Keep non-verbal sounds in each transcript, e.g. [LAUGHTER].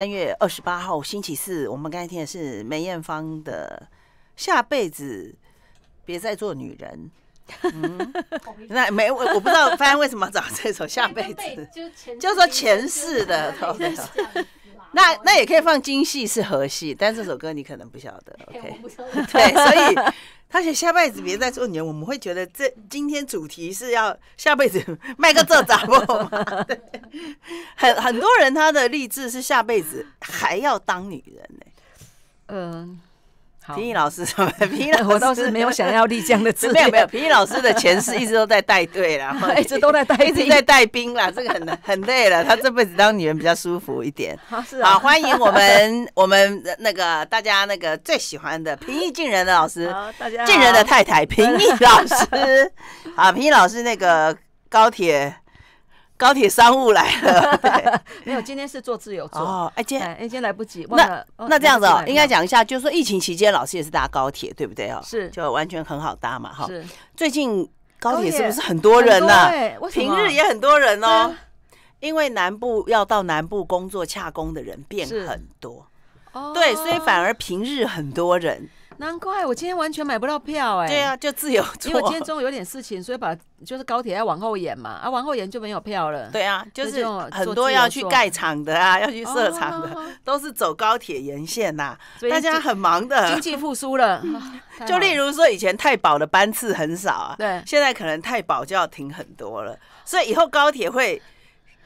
三月二十八号，星期四，我们刚才听的是梅艳芳的《下辈子别再做女人 [LAUGHS]》。那没，我不知道，发现为什么找这首《下辈子 [LAUGHS]》，就说前世的。那那也可以放京戏是河戏，但这首歌你可能不晓得，[LAUGHS] OK？对，所以 [LAUGHS] 他写下辈子别再做女人，我们会觉得这今天主题是要下辈子卖个这杂货吗？[LAUGHS] 很很多人他的励志是下辈子还要当女人呢，嗯。平易老师什么？平易老师，[LAUGHS] 我倒是没有想要丽江的字。[LAUGHS] 没有没有，平易老师的前世一直都在带队啦，[LAUGHS] 一直都在带，一直在带兵啦，这个很很累了。他这辈子当女人比较舒服一点。好，欢迎我们我们那个大家那个最喜欢的平易近人的老师，近人的太太平易老师。好，平易老师那个高铁。高铁商务来，[LAUGHS] 没有，今天是坐自由座哦。哎，今天哎今天来不及，那那这样子哦，应该讲一下，就是说疫情期间，老师也是搭高铁，对不对哦？是，就完全很好搭嘛，哈。是。最近高铁是不是很多人呢？对，平日也很多人哦，因为南部要到南部工作洽工的人变很多，对，所以反而平日很多人。难怪我今天完全买不到票哎！对啊，就自由。因为我今天中午有点事情，所以把就是高铁要往后延嘛，啊，往后延就没有票了。对啊，就是很多要去盖厂的啊，[LAUGHS] 要去设厂的，都是走高铁沿线呐。大家很忙的，经济复苏了。[LAUGHS] 就例如说，以前太保的班次很少啊，对，现在可能太保就要停很多了，所以以后高铁会。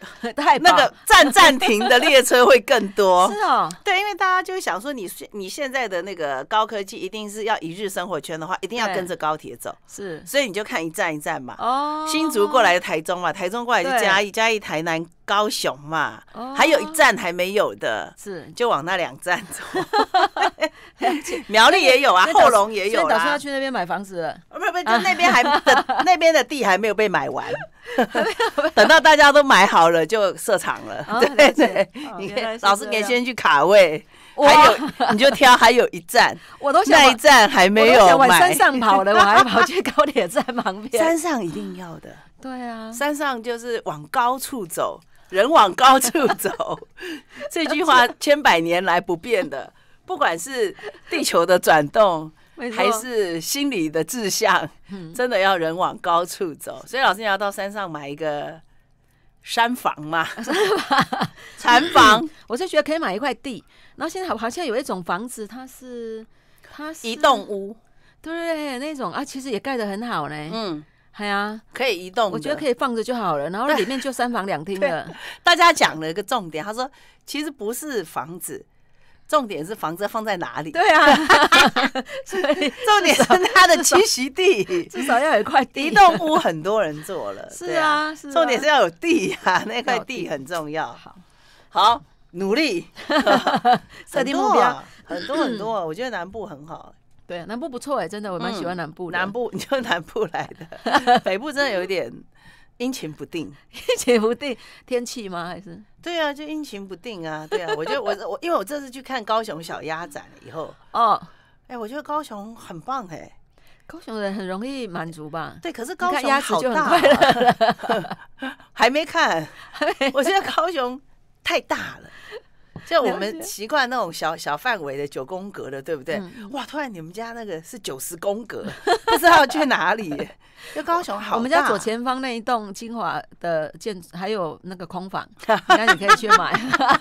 [LAUGHS] 太那个站暂停的列车会更多，[LAUGHS] 是哦，对，因为大家就想说，你现你现在的那个高科技，一定是要一日生活圈的话，一定要跟着高铁走，是，所以你就看一站一站嘛，哦，新竹过来台中嘛，台中过来就嘉义，嘉义台南。高雄嘛，还有一站还没有的，是就往那两站走。[LAUGHS] [LAUGHS] 苗栗也有啊，后龙也有啦。打算要去那边买房子了。不不，就那边还 [LAUGHS] 那边的地还没有被买完，等到大家都买好了就设场了。对对，老师你先去卡位，还有你就挑还有一站，我都那一站还没有往山上跑了，我还跑去高铁站旁边。山上一定要的。对啊，山上就是往高处走。人往高处走，[LAUGHS] 这句话千百年来不变的，不管是地球的转动，还是心理的志向，真的要人往高处走。所以老师你要到山上买一个山房嘛，[LAUGHS] 禅房，[LAUGHS] 我是觉得可以买一块地。然后现在好好像有一种房子，它是它是一栋屋，对那种啊，其实也盖得很好嘞，嗯。哎呀，可以移动。我觉得可以放着就好了，然后 [LAUGHS] 里面就三房两厅了。大家讲了一个重点，他说其实不是房子，重点是房子放在哪里。对啊，[LAUGHS] 所以重点是它的栖息地，[LAUGHS] 至少要有一块地。移动屋很多人做了，是啊，重点是要有地啊，那块地很重要。好，努力，设定目标，很多很多。[CLEARS THROAT] 我觉得南部很好。对，南部不错哎，真的我蛮喜欢南部。南 [LAUGHS] 部你就南部来的，[LAUGHS] 北部真的有一点阴晴不定，[LAUGHS] 阴晴不定天气吗？还是？对啊，就阴晴不定啊。对啊，我觉得我我因为我这次去看高雄小鸭展了以后，哦，哎，我觉得高雄很棒哎，高雄人很容易满足吧？对，可是高雄好大，还没看，我觉得高雄太大了。就我们习惯那种小小范围的九宫格的，对不对？哇，突然你们家那个是九十宫格，[LAUGHS] 不知道去哪里。[LAUGHS] 就高雄好，我们家左前方那一栋精华的建，还有那个空房，那你可以去买，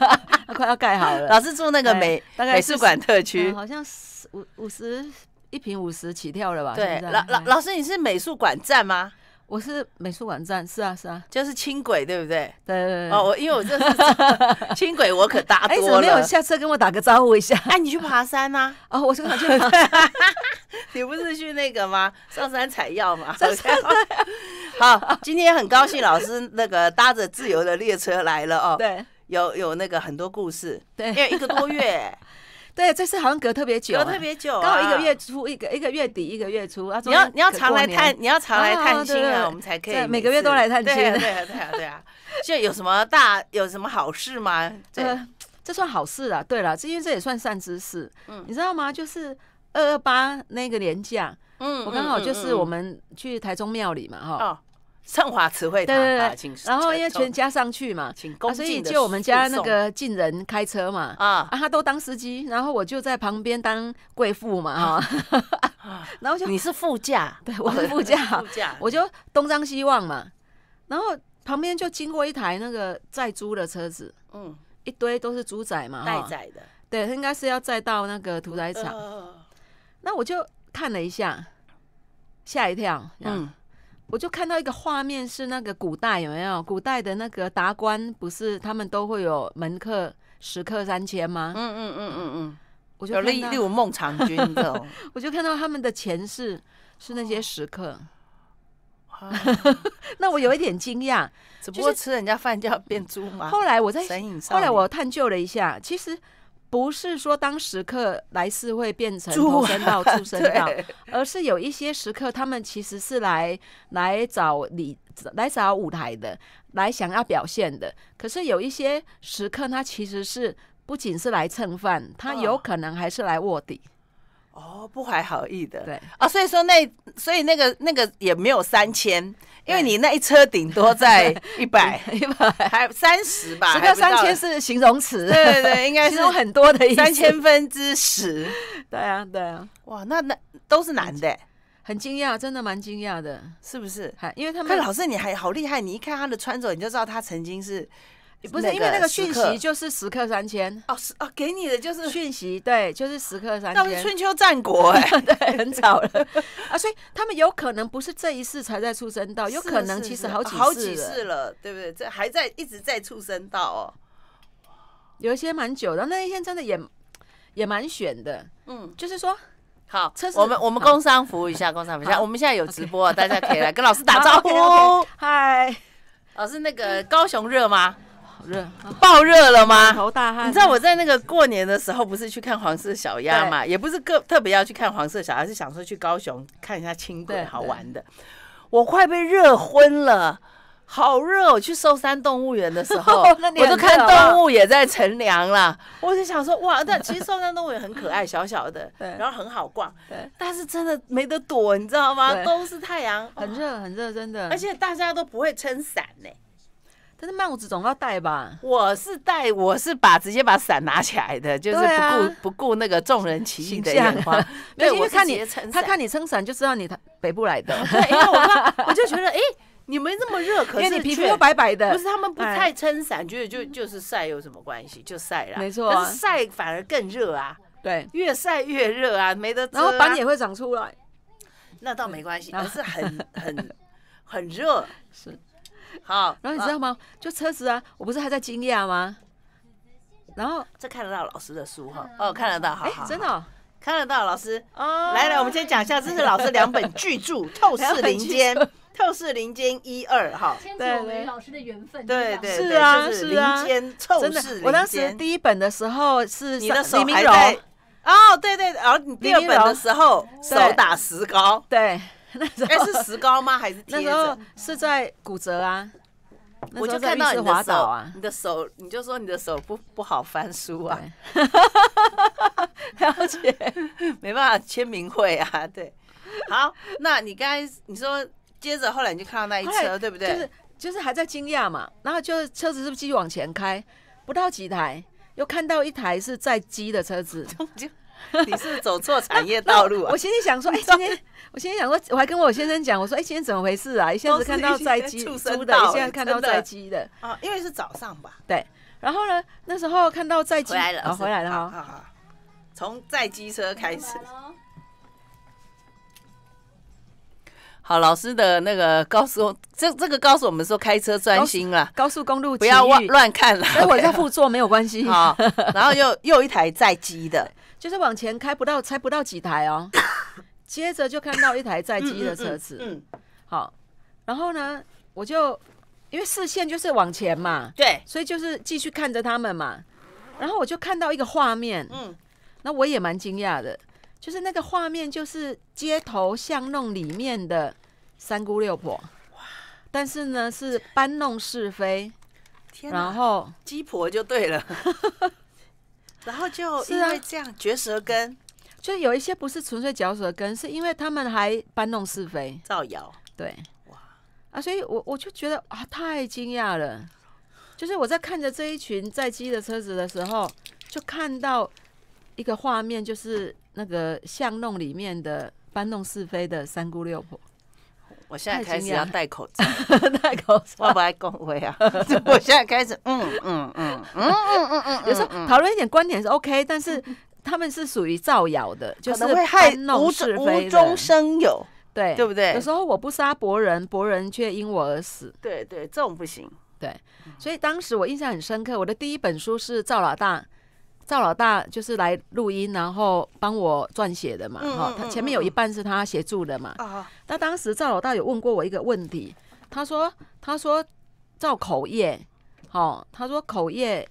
[LAUGHS] 快要盖好了。老师住那个美大概美术馆特区，好像是五五十一平五十起跳了吧？对，老老老师，你是美术馆站吗？我是美术馆站，是啊是啊，就是轻轨，对不对？对对对。哦，我因为我就是 [LAUGHS] 轻轨，我可搭多了。哎，怎么没有下车跟我打个招呼一下？哎，你去爬山吗？[LAUGHS] 哦，我是刚去爬。[LAUGHS] 你不是去那个吗？上山采药吗？上山。好，今天很高兴，老师那个搭着自由的列车来了哦。对。有有那个很多故事，因为一个多月。对，这次好像隔特别久，隔特别久，刚好一个月初一个一个月底一个月初，你要你要常来探，你要常来探亲啊，我们才可以每个月都来探亲。对啊对啊对啊，就 [LAUGHS] 有什么大有什么好事吗？这这算好事啊！对了，因为这也算善知识。嗯，你知道吗？就是二二八那个年假，嗯，我刚好就是我们去台中庙里嘛，哈。趁华词汇对对，然后因为全加上去嘛，请恭所以就我们家那个近人开车嘛啊，他都当司机，然后我就在旁边当贵妇嘛哈，[LAUGHS] 然后就你是副驾，[LAUGHS] 对，我是副驾，副驾，我就东张西望嘛，然后旁边就经过一台那个载租的车子，嗯，一堆都是猪仔嘛，带仔的，对他应该是要载到那个屠宰场，那我就看了一下，吓一跳，嗯。我就看到一个画面，是那个古代有没有？古代的那个达官不是他们都会有门客、食客三千吗？嗯嗯嗯嗯嗯，我有类似我孟尝君你知道？[LAUGHS] 我就看到他们的前世是那些食客。[LAUGHS] 那我有一点惊讶，[LAUGHS] 只不过吃人家饭就要变猪吗？后来我在，后来我探究了一下，其实。不是说当时刻来是会变成投身到出声道，而是有一些时刻，他们其实是来来找你、来找舞台的，来想要表现的。可是有一些时刻，他其实是不仅是来蹭饭，他有可能还是来卧底。哦，不怀好意的，对啊，所以说那，所以那个那个也没有三千，因为你那一车顶多在 [LAUGHS] 一百一百，还三十吧，十到三千是形容词，对对，应该是很多的，三千分之十，对啊对啊，哇，那那都是男的，很惊讶，真的蛮惊讶的，是不是？哈，因为他们，但老师你还好厉害，你一看他的穿着，你就知道他曾经是。不是，因为那个讯息就是时刻三千哦，是哦，给你的就是讯息，对，就是时刻三千。那是春秋战国哎，[LAUGHS] 对，很早了啊，所以他们有可能不是这一世才在出生到，有可能其实好几世了，对不对？这还在一直在出生到哦，有一些蛮久的，那一天真的也也蛮选的，嗯，就是说好，车我们我们工商服务一下，工商服务一下，我们现在有直播，大家可以来跟老师打招呼，嗨，老师那个高雄热吗？热，爆热了吗？头大汗。你知道我在那个过年的时候，不是去看黄色小鸭嘛？也不是个特别要去看黄色小鸭，是想说去高雄看一下轻轨，好玩的。我快被热昏了，好热！我去寿山动物园的时候，[LAUGHS] 我都看动物也在乘凉了。我就想说，哇，那其实寿山动物园很可爱，小小的，[LAUGHS] 对，然后很好逛。对。但是真的没得躲，你知道吗？都是太阳，很热很热，真的。而且大家都不会撑伞呢。但是帽子总要戴吧？我是戴，我是把直接把伞拿起来的，[LAUGHS] 就是不顾不顾那个众人奇异的眼光。[LAUGHS] 没撑伞，他看你撑伞就知道你他北部来的。对，因为我 [LAUGHS] 我就觉得哎，你没那么热，可是你皮肤又白白的。不是他们不太撑伞，觉得就就是晒有什么关系？就晒了，没错，是晒反而更热啊。对，越晒越热啊，没得。然后板也会长出来，那倒没关系，可是很很很热是。[LAUGHS] 好，然后你知道吗？就车子啊，我不是还在惊讶吗？然后这看得到老师的书哈。哦，看得到，哈，真的看得到老师。来来，我们先讲一下，这是老师两本巨著《透视林间》[LAUGHS]《透视林间》一二哈。对，我难老师的缘分，对对是啊是啊。林间透视，我当时第一本的时候是你的手还在。哦，对对，然后你第二本的时候手打石膏。对。[LAUGHS] 哎，是石膏吗？还是 [LAUGHS] 那时候是在骨折啊？我就看到你的手啊，你的手，你就说你的手不不好翻书啊，[LAUGHS] 了解，没办法签名会啊，对。好，那你刚才你说接着后来你就看到那一车，对不对？就是就是还在惊讶嘛，然后就车子是不是继续往前开？不到几台，又看到一台是在机的车子。[LAUGHS] 你是走错产业道路啊！我心里想说，哎，[LAUGHS] 今天我心里想说，我还跟我先生讲，我说，哎，今天怎么回事啊？一下子看到载机，畜生道，看到在机的啊，因为是早上吧，对。然后呢，那时候看到在机回来了，回来了哈，从载机车开始。好，老师的那个高速，这这个告诉我们说，开车专心了，高速公路不要乱乱看了。哎，我在副座没有关系 [LAUGHS] 好，然后又又一台载机的。就是往前开不到，才不到几台哦，[COUGHS] 接着就看到一台载机的车子，嗯，好，然后呢，我就因为视线就是往前嘛，对，所以就是继续看着他们嘛，然后我就看到一个画面，嗯，那我也蛮惊讶的，就是那个画面就是街头巷弄里面的三姑六婆，哇，但是呢是搬弄是非，天然后鸡婆就对了。[LAUGHS] 然后就因为这样嚼舌根，就有一些不是纯粹嚼舌根，是因为他们还搬弄是非、造谣。对，哇啊！所以，我我就觉得啊，太惊讶了。就是我在看着这一群在机的车子的时候，就看到一个画面，就是那个巷弄里面的搬弄是非的三姑六婆。我现在开始要戴口罩，[LAUGHS] 戴口罩我不爱恭维啊！[LAUGHS] 我现在开始，嗯嗯嗯嗯嗯嗯嗯，有时候讨论一点观点是 OK，但是 [LAUGHS] 他们是属于造谣的，就是会害无无中生有，对对不对？有时候我不杀伯仁，伯仁却因我而死，对对，这种不行。对，所以当时我印象很深刻，我的第一本书是赵老大。赵老大就是来录音，然后帮我撰写的嘛。哈，他前面有一半是他协助的嘛。那当时赵老大有问过我一个问题，他说：“他说赵口业，哦，他说口业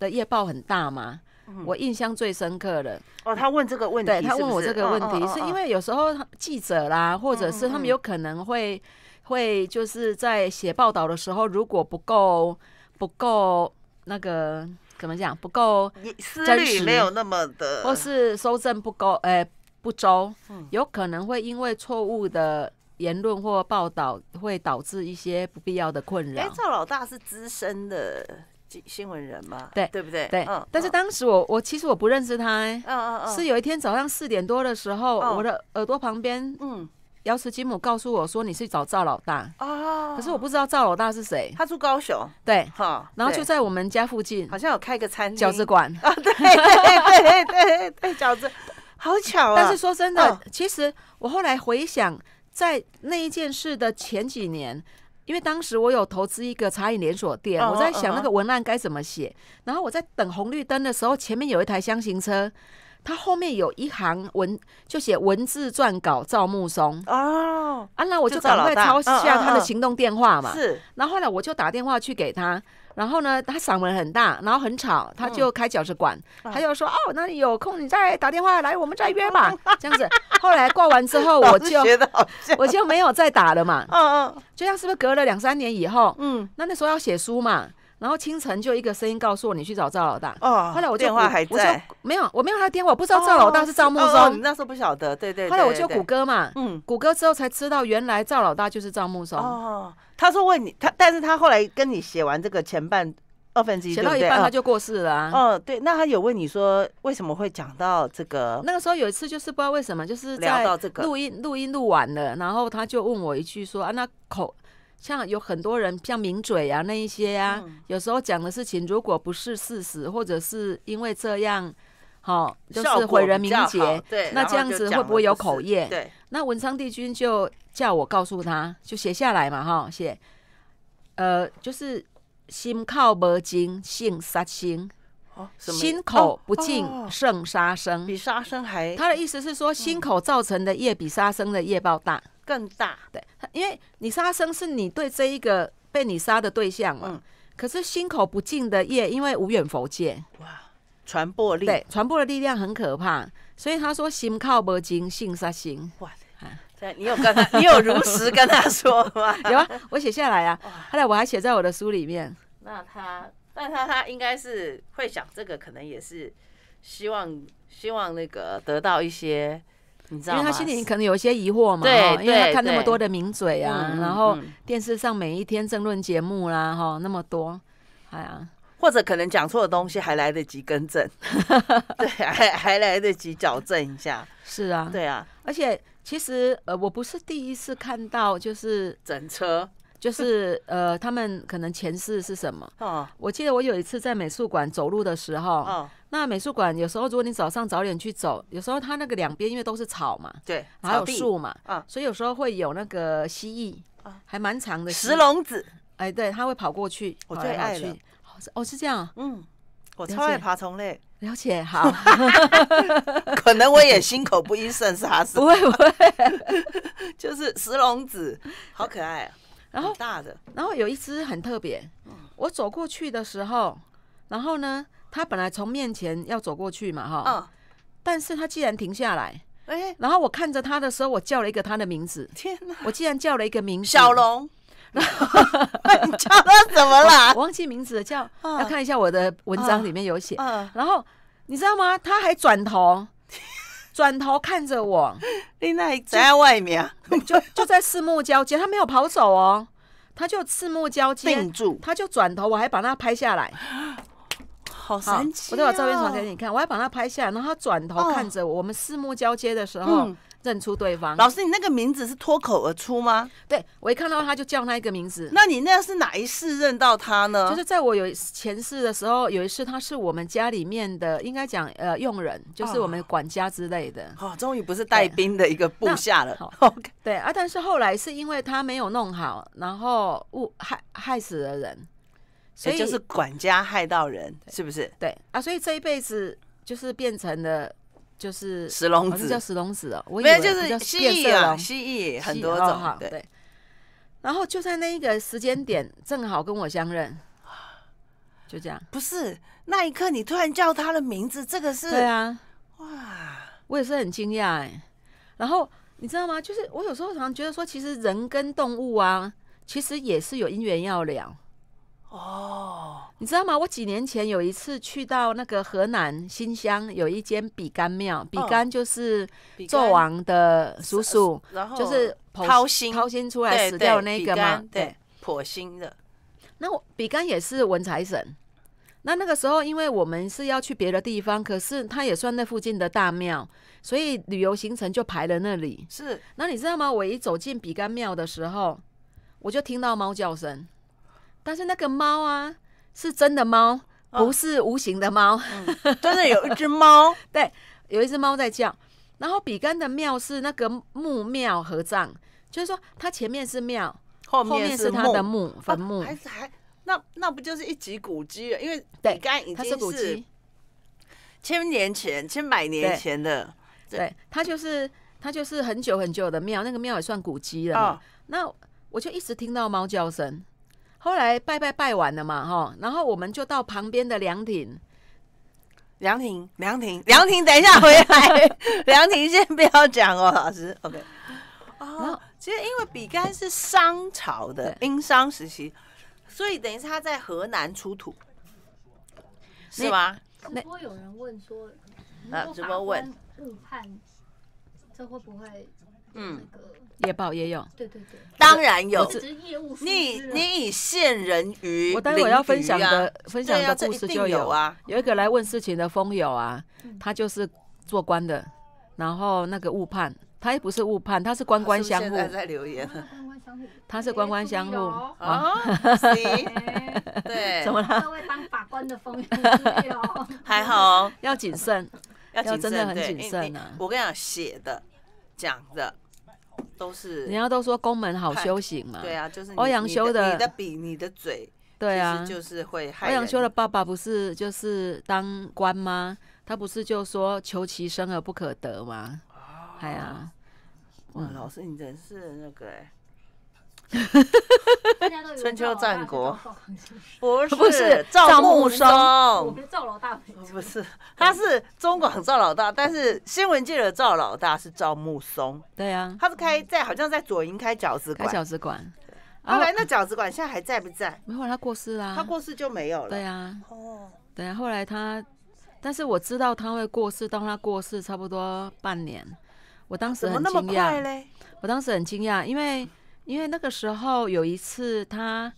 的业报很大吗？”我印象最深刻的哦，他问这个问题，他问我这个问题，是因为有时候记者啦，或者是他们有可能会会就是在写报道的时候，如果不够不够那个。怎么讲不够？思虑没有那么的，或是收证不够，哎，不周，有可能会因为错误的言论或报道，会导致一些不必要的困扰。哎，赵老大是资深的新闻人嘛？对，对不对？对。但是当时我我其实我不认识他，嗯嗯嗯，是有一天早上四点多的时候，我的耳朵旁边，嗯。姚池金姆告诉我说：“你是找赵老大啊？可是我不知道赵老大是谁。他住高雄，对，哈，然后就在我们家附近，好像有开个餐饺子馆啊，对对对对对饺子，好巧啊！但是说真的，其实我后来回想，在那一件事的前几年，因为当时我有投资一个茶饮连锁店，我在想那个文案该怎么写。然后我在等红绿灯的时候，前面有一台箱型车。”他后面有一行文，就写文字撰稿赵木松。哦，啊，那我就赶快抄下他的行动电话嘛。是。然后呢，我就打电话去给他。然后呢，他嗓门很大，然后很吵，他就开饺子馆。他就说：“哦，那你有空你再打电话来，我们再约吧。” [LAUGHS] 这样子。后来挂完之后，我就 [LAUGHS] 我就没有再打了嘛。嗯嗯。就像是不是隔了两三年以后？嗯，那那时候要写书嘛。然后清晨就一个声音告诉我你去找赵老大哦，后来我电话还在没有我没有他的电话，我不知道赵老大是赵木松，你那时候不晓得对对。后来我就谷歌嘛，嗯，谷歌之后才知道原来赵老大就是赵木松哦。他说问你他，但是他后来跟你写完这个前半二分之一，写到一半他就过世了哦对，那他有问你说为什么会讲到这个？那个时候有一次就是不知道为什么就是个录音录音录完了，然后他就问我一句说啊那口。像有很多人像名嘴啊那一些啊，有时候讲的事情如果不是事实，或者是因为这样，好就是毁人名节，对，那这样子会不会有口业？对，那文昌帝君就叫我告诉他就写下来嘛哈写，呃，就是心靠不净，性杀心，心口不净胜杀生，比杀生还。他的意思是说，心口造成的业比杀生的业报大。更大对，因为你杀生是你对这一个被你杀的对象嘛，可是心口不净的业，因为无远佛界，哇，传播力对，传播的力量很可怕，所以他说心靠不经性杀心，哇，你有跟他，[LAUGHS] 你有如实跟他说吗？[LAUGHS] 有啊，我写下来啊，后来我还写在我的书里面。那他，那他他应该是会想这个，可能也是希望希望那个得到一些。你知道因为他心里可能有些疑惑嘛，对，因为他看那么多的名嘴啊，然后电视上每一天争论节目啦，哈，那么多，哎呀，或者可能讲错的东西还来得及更正，[LAUGHS] 对，还还来得及矫正一下，是啊，对啊，而且其实呃，我不是第一次看到，就是整车。就是呃，他们可能前世是什么？哦，我记得我有一次在美术馆走路的时候，那美术馆有时候如果你早上早点去走，有时候它那个两边因为都是草嘛，对，还有树嘛，啊，所以有时候会有那个蜥蜴，啊，还蛮长的石龙子，哎，对，它会跑过去，我最爱去。哦，是这样，嗯，我超爱爬虫类，了解好，[LAUGHS] 可能我也心口不一，甚是哈？不会不会，[LAUGHS] 就是石龙子，好可爱啊。然大的，然后有一只很特别，我走过去的时候，然后呢，它本来从面前要走过去嘛，哈，但是它既然停下来，哎，然后我看着它的时候，我叫了一个它的名字，天哪，我竟然叫了一个名小龙，哈哈，[LAUGHS] 叫它怎么啦？[LAUGHS] 我忘记名字了，叫，要看一下我的文章里面有写，然后你知道吗？它还转头。转头看着我，另外在外面，[LAUGHS] 就就在四目交接，他没有跑走哦，他就四目交接，定住，他就转头，我还把他拍下来，好神奇，我再把照片传给你看，我还把他拍下来，然后他转头看着我们四目交接的时候。认出对方，老师，你那个名字是脱口而出吗？对，我一看到他就叫那一个名字。那你那是哪一世认到他呢？就是在我有前世的时候，有一次他是我们家里面的，应该讲呃，佣人，就是我们管家之类的。哦，终于不是带兵的一个部下了。[LAUGHS] OK。对啊，但是后来是因为他没有弄好，然后误害害死了人，所以就是管家害到人，是不是？对啊，所以这一辈子就是变成了。就是石龙子，叫石龙子哦，以为就是蜥蜴啊，蜥蜴很多种哈。对，然后就在那一个时间点，[LAUGHS] 正好跟我相认，就这样。不是那一刻你突然叫他的名字，这个是，对啊，哇，我也是很惊讶哎。然后你知道吗？就是我有时候常常觉得说，其实人跟动物啊，其实也是有因缘要了。哦，你知道吗？我几年前有一次去到那个河南新乡，有一间比干庙，比干就是纣王的叔叔，然后就是掏心掏心出来死掉那个嘛，对，破心的。那比干也是文财神。那那个时候，因为我们是要去别的地方，可是他也算那附近的大庙，所以旅游行程就排了那里。是。那你知道吗？我一走进比干庙的时候，我就听到猫叫声。但是那个猫啊，是真的猫，不是无形的猫，真的有一只猫，[LAUGHS] 对，有一只猫在叫。然后比干的庙是那个墓庙合葬，就是说它前面是庙，后面是他的墓坟墓。还是还那那不就是一级古迹？了？因为比干已经是千年前、千百年前的，对，它就是它就是很久很久的庙，那个庙也算古迹了。那我就一直听到猫叫声。后来拜拜拜完了嘛，哈，然后我们就到旁边的凉亭，凉亭，凉亭，凉亭，等一下回来，凉亭先不要讲哦，老师，[LAUGHS] OK。哦，其实因为比干是商朝的殷商时期，所以等于是他在河南出土，是吗？那直播有人问说，啊，直播问，判，这会不会？嗯，那个也报也有，对对对，当然有。你你以线人鱼，我待会儿要分享的分享的故事就有啊，有一个来问事情的风友啊，他就是做官的，然后那个误判，他也不是误判，他是官官相护在留言，他是官官相护啊，[LAUGHS] 对，怎么了？各位当法官的风友，[LAUGHS] 还好，要谨慎，要真的很谨慎啊！我跟你讲，写的讲的。都是，人家都说宫门好修行嘛。对啊，就是欧阳修的，你的笔，你的嘴，对啊，就是会。欧阳修的爸爸不是就是当官吗？他不是就说求其生而不可得吗？哎呀，哇，老师你真是那个。春秋战国，不是 [LAUGHS] 不是赵穆松，赵老大，不是，他是中广赵老大，但是新闻界的赵老大是赵穆松。对啊，他是开在好像在左营开饺子馆，开饺子馆。后来那饺子馆现在还在不在？没有，他过世啦。他过世就没有了。对啊。哦。对啊，后来他，但是我知道他会过世，当他过世差不多半年，我当时很么那嘞？我当时很惊讶，因为。因为那个时候有一次，他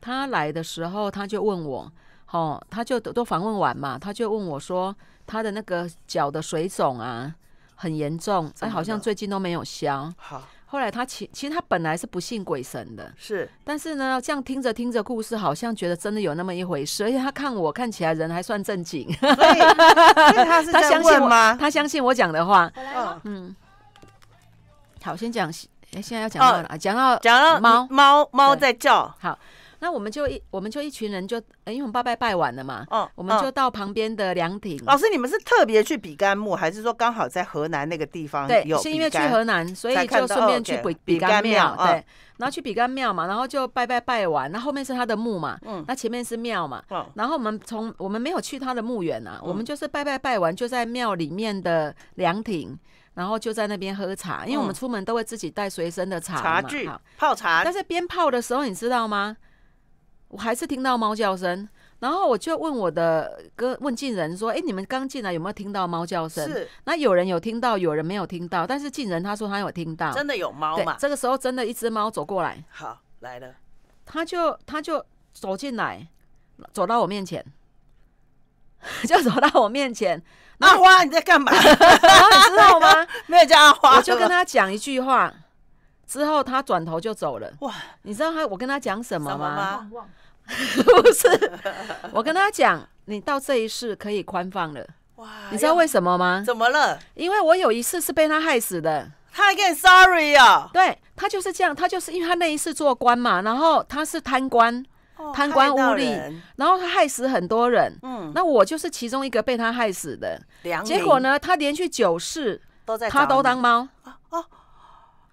他来的时候，他就问我，哦，他就都都访问完嘛，他就问我说，他的那个脚的水肿啊，很严重，哎，好像最近都没有消。好，后来他其其实他本来是不信鬼神的，是，但是呢，这样听着听着故事，好像觉得真的有那么一回事，而且他看我看起来人还算正经，所以他是 [LAUGHS] 他相信吗？他相信我讲的话。嗯，好，先讲。哎，现在要讲到了啊！讲到讲到猫猫猫在叫。好，那我们就一我们就一群人就，因为我们拜拜拜完了嘛，嗯，我们就到旁边的凉亭。老师，你们是特别去比干墓，还是说刚好在河南那个地方有？对，是因为去河南，所以就顺便去比干庙。对，然后去比干庙嘛，然后就拜拜拜完，那后面是他的墓嘛，嗯，那前面是庙嘛，哦、然后我们从我们没有去他的墓园啊，我们就是拜拜拜完就在庙里面的凉亭。然后就在那边喝茶，因为我们出门都会自己带随身的茶具泡茶。但是边泡的时候，你知道吗？我还是听到猫叫声。然后我就问我的哥问进人说：“哎，你们刚进来有没有听到猫叫声？”是。那有人有听到，有人没有听到。但是进人他说他有听到，真的有猫嘛？这个时候，真的一只猫走过来，好来了，他就他就走进来，走到我面前，[LAUGHS] 就走到我面前。阿花，你在干嘛？你知道吗？[LAUGHS] 没有叫阿花，我就跟他讲一句话，之后他转头就走了。哇，你知道他我跟他讲什么吗？[LAUGHS] 不是，我跟他讲，你到这一世可以宽放了。哇，你知道为什么吗？怎么了？因为我有一次是被他害死的。他还跟你 sorry 啊？对，他就是这样，他就是因为他那一次做官嘛，然后他是贪官。贪官污吏，然后他害死很多人。嗯，那我就是其中一个被他害死的。结果呢，他连续九世，都在，他都当猫。哦，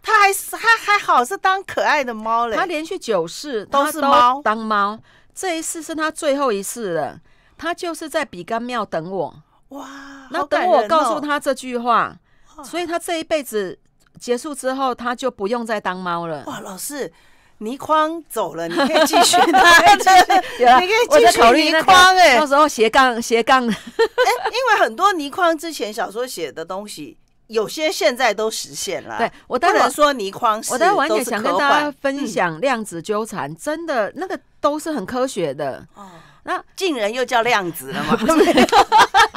他还是还还好是当可爱的猫嘞。他连续九世都是猫，当猫。这一次是他最后一次了，他就是在比干庙等我。哇，那等我告诉他这句话，所以他这一辈子结束之后，他就不用再当猫了。哇，老师。泥筐走了，你可以继续，你可以继续。[LAUGHS] 考虑泥筐哎，到时候斜杠斜杠。[LAUGHS] 因为很多泥筐之前小说写的东西，有些现在都实现了。对，我当然说泥筐，我在完全想跟大家分享量子纠缠，真的那个都是很科学的。哦，那竟然又叫量子了嘛？[LAUGHS]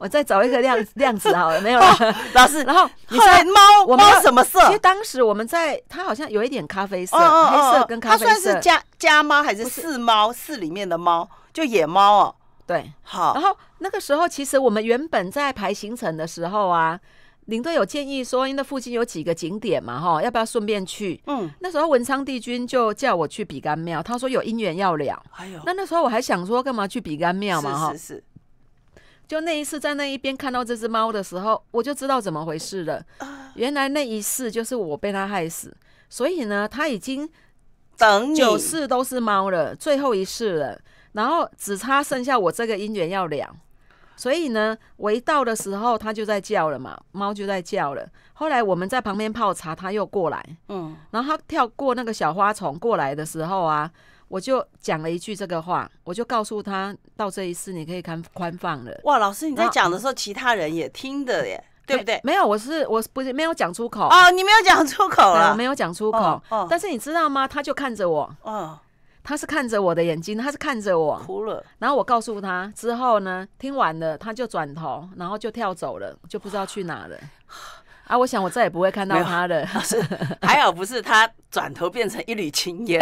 我再找一个亮量子好了，没有了，老师。[LAUGHS] 然后你猜猫，猫什么色？其实当时我们在它好像有一点咖啡色，黑色跟咖啡色。它算是家家猫还是市猫？市里面的猫就野猫哦。对，好。然后那个时候其实我们原本在排行程的时候啊，领队有建议说，因为附近有几个景点嘛，哈，要不要顺便去？嗯，那时候文昌帝君就叫我去比干庙，他说有姻缘要了。那那时候我还想说，干嘛去比干庙嘛？哈，是是。就那一次，在那一边看到这只猫的时候，我就知道怎么回事了。原来那一世就是我被它害死，所以呢，它已经等九世都是猫了，最后一世了，然后只差剩下我这个姻缘要了。所以呢，我一到的时候，它就在叫了嘛，猫就在叫了。后来我们在旁边泡茶，它又过来，嗯，然后它跳过那个小花丛过来的时候啊。我就讲了一句这个话，我就告诉他到这一次你可以宽宽放了。哇，老师你在讲的时候，其他人也听的耶，对不对？没有，我是我不是没有讲出口。哦，你没有讲出口了，没有讲出口。但是你知道吗？他就看着我，哦，他是看着我的眼睛，他是看着我哭了。然后我告诉他之后呢，听完了他就转头，然后就跳走了，就不知道去哪了。[SIGHS] [LAUGHS] 啊，我想我再也不会看到他的，[LAUGHS] 还好不是他转头变成一缕青烟，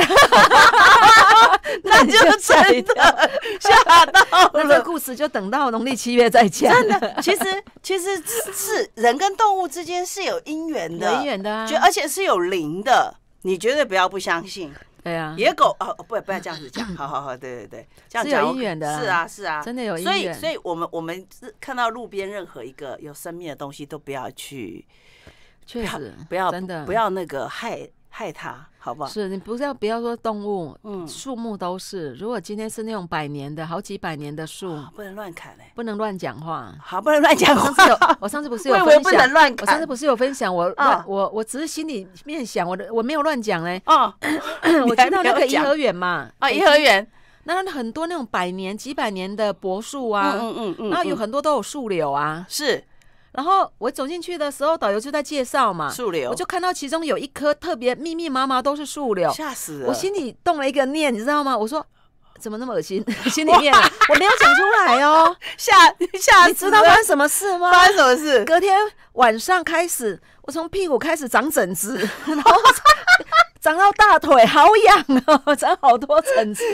[LAUGHS] 那就真的吓 [LAUGHS] 到了。故事就等到农历七月再讲。真的，其实其实是人跟动物之间是有姻缘的，姻缘的啊，就而且是有灵的，你绝对不要不相信。对啊，野狗哦不不要这样子讲，[COUGHS] 好好好，对对对，这样讲有的，是啊是啊，真的有，所以所以我们我们看到路边任何一个有生命的东西，都不要去，确实不要真的不要那个害。害它，好不好？是你不是要不要说动物？嗯，树木都是。如果今天是那种百年的、好几百年的树，不能乱砍嘞，不能乱讲话，[LAUGHS] 好，不能乱讲话。上我上次 [LAUGHS] 不是有分享，我上次不是有分享，我我我只是心里面想，我的我没有乱讲嘞。哦，[COUGHS] 我知道那个颐和园嘛，啊，颐和园，那很多那种百年、几百年的柏树啊，嗯嗯嗯，那有很多都有树瘤啊，是。然后我走进去的时候，导游就在介绍嘛，树瘤。我就看到其中有一棵特别密密麻麻都是树瘤，吓死！我心里动了一个念，你知道吗？我说怎么那么恶心，[LAUGHS] 心里面我没有讲出来哦，[LAUGHS] 吓吓！你知道发生什么事吗？发生什么事？隔天晚上开始，我从屁股开始长疹子，[LAUGHS] 然后长到大腿，好痒哦，长好多疹子，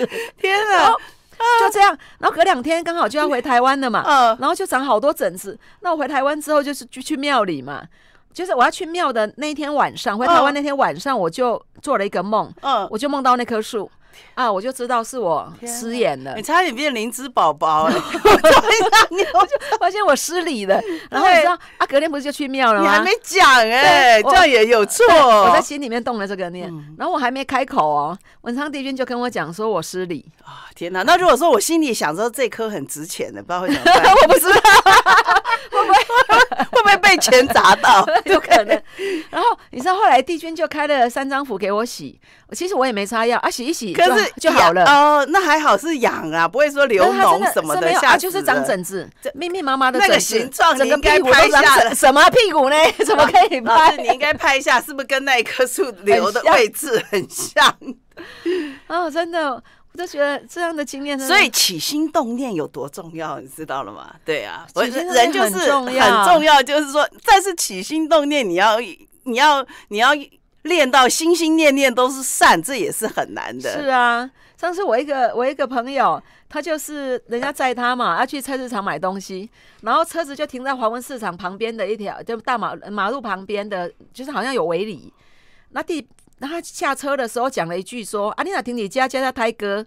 天啊！[LAUGHS] 就这样，然后隔两天刚好就要回台湾了嘛，[LAUGHS] 然后就长好多疹子。那我回台湾之后就是去去庙里嘛，就是我要去庙的那一天晚上，回台湾那天晚上我就做了一个梦，我就梦到那棵树。啊，我就知道是我失言了，你差点变灵芝宝宝，[LAUGHS] 我就发现我失礼了。然后你知道，啊，隔天不是就去庙了吗？你还没讲哎，这样也有错。我在心里面动了这个念，然后我还没开口哦，文昌帝君就跟我讲说我失礼啊，天哪！那如果说我心里想说这颗很值钱的，不知道会怎么办？[LAUGHS] 我不知道 [LAUGHS] 会不会会不会被钱砸到，有可能。然后你知道后来帝君就开了三张符给我洗，其实我也没擦药啊，洗一洗。就是就好了哦，那还好是痒啊，不会说流脓什么的。啊，就是长疹子，密密麻麻的。那个形状你应该拍下，[LAUGHS] 什么屁股呢？怎 [LAUGHS] 么可以拍？你应该拍一下，是不是跟那一棵树留的位置很像？[LAUGHS] 哦，真的，我就觉得这样的经验，所以起心动念有多重要，你知道了吗？对啊，起人就是很重要。很重要，就是说，但是起心动念，你要，你要，你要。练到心心念念都是善，这也是很难的。是啊，上次我一个我一个朋友，他就是人家载他嘛，要去菜市场买东西，然后车子就停在华文市场旁边的一条就大马马路旁边的，就是好像有围礼。那第，他下车的时候讲了一句说：“啊，你哪停你家？叫他胎哥。”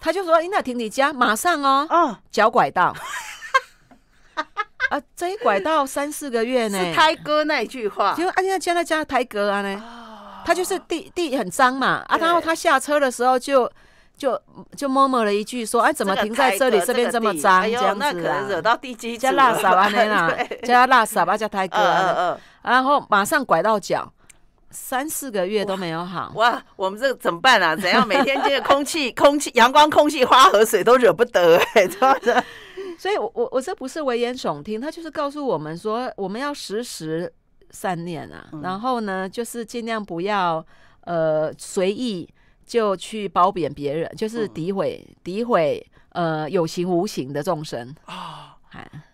他就说：“你哪停你家？马上哦。”哦，脚拐到，[LAUGHS] 啊，这一拐到三四个月呢。是胎哥那一句话。因为啊，现在叫他叫胎哥啊呢。他就是地地很脏嘛，啊，然后他下车的时候就就就默默了一句说，哎，怎么停在这里，这边这么脏，这样子惹到地基，[LAUGHS] 叫辣萨吧，内啦，叫拉萨吧，加泰哥，然后马上拐到脚，三四个月都没有好，哇，我们这怎么办啊？怎样每天这个空气、[LAUGHS] 空气、阳光、空气、花和水都惹不得哎，这不子，所以我我我这不是危言耸听，他就是告诉我们说，我们要时时。善念啊，然后呢，就是尽量不要，呃，随意就去褒贬别人，就是诋毁、诋毁，呃，有形无形的众生啊，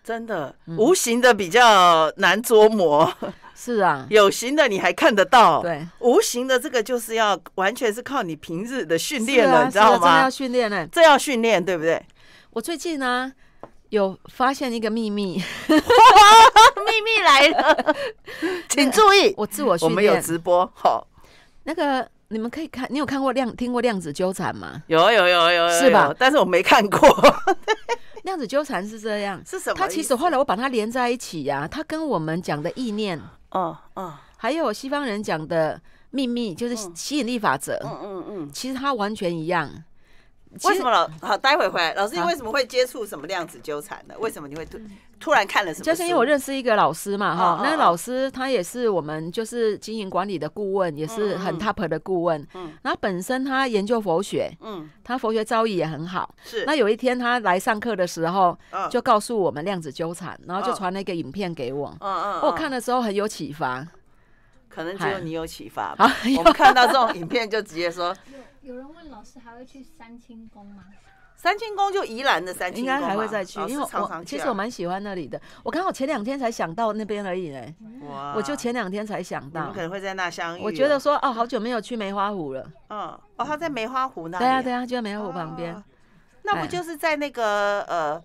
真的，无形的比较难捉摸，[LAUGHS] 是啊，有形的你还看得到，对，无形的这个就是要完全是靠你平日的训练了，你知道吗？要训练呢，这要训练，对不对？我最近呢。有发现一个秘密，[LAUGHS] 秘密来了，[LAUGHS] 请注意，我自我训练。我们有直播，好。那个你们可以看，你有看过量、听过量子纠缠吗？有有有有有，是吧？但是我没看过。[LAUGHS] 量子纠缠是这样，是什么？它其实后来我把它连在一起呀，它跟我们讲的意念，哦哦，还有西方人讲的秘密，就是吸引力法则，嗯嗯嗯，其实它完全一样。为什么老好？待会回来，老师，你为什么会接触什么量子纠缠呢？为什么你会突突然看了什么？就是因为我认识一个老师嘛，哈，那老师他也是我们就是经营管理的顾问，也是很 top 的顾问。嗯，那本身他研究佛学，嗯，他佛学造诣也很好。是。那有一天他来上课的时候，就告诉我们量子纠缠，然后就传了一个影片给我。嗯嗯。我看的时候很有启发，可能只有你有启发吧。我们看到这种影片就直接说。有人问老师还会去三清宫吗？三清宫就宜兰的三清宫，应该还会再去，因为我其实我蛮喜欢那里的。我刚好前两天才想到那边而已嘞，我就前两天才想到，可能会在那相遇。我觉得说哦，好久没有去梅花湖了。嗯，哦，他在梅花湖那。对啊，对啊，就在梅花湖旁边，那不就是在那个呃，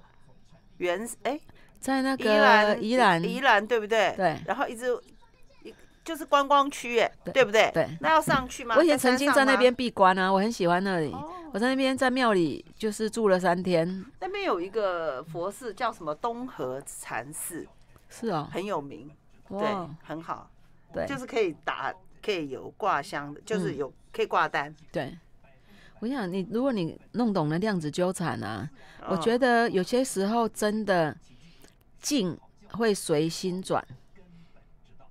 原哎，在那个宜兰宜兰宜兰对不对？对，然后一直。就是观光区哎，对不对？对，那要上去吗？我以前曾经在那边闭关啊，我很喜欢那里。我在那边在庙里就是住了三天。那边有一个佛寺叫什么东河禅寺，是哦，很有名。对，很好，对，就是可以打，可以有挂香的，就是有可以挂单。对，我想你，如果你弄懂了量子纠缠啊，我觉得有些时候真的静会随心转。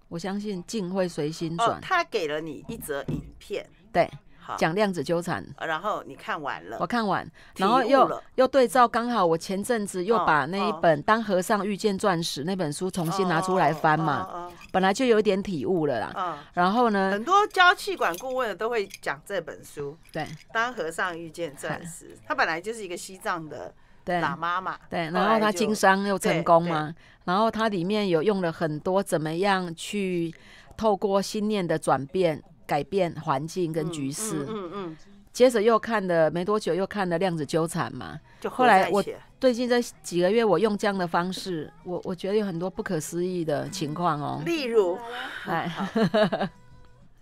我相信镜会随心转。哦，他给了你一则影片，对，讲量子纠缠，然后你看完了。我看完，然后又又对照，刚好我前阵子又把那一本《当和尚遇见钻石》那本书重新拿出来翻嘛，本来就有一点体悟了啦。嗯。然后呢？很多交气管顾问都会讲这本书。对，《当和尚遇见钻石》，他 [LAUGHS] 本来就是一个西藏的。打妈妈，对，然后他经商又成功嘛，然后他里面有用了很多怎么样去透过心念的转变改变环境跟局势，嗯嗯，接着又看了没多久又看了量子纠缠嘛，就后来我最近这几个月我用这样的方式，我我觉得有很多不可思议的情况哦，例如，哎。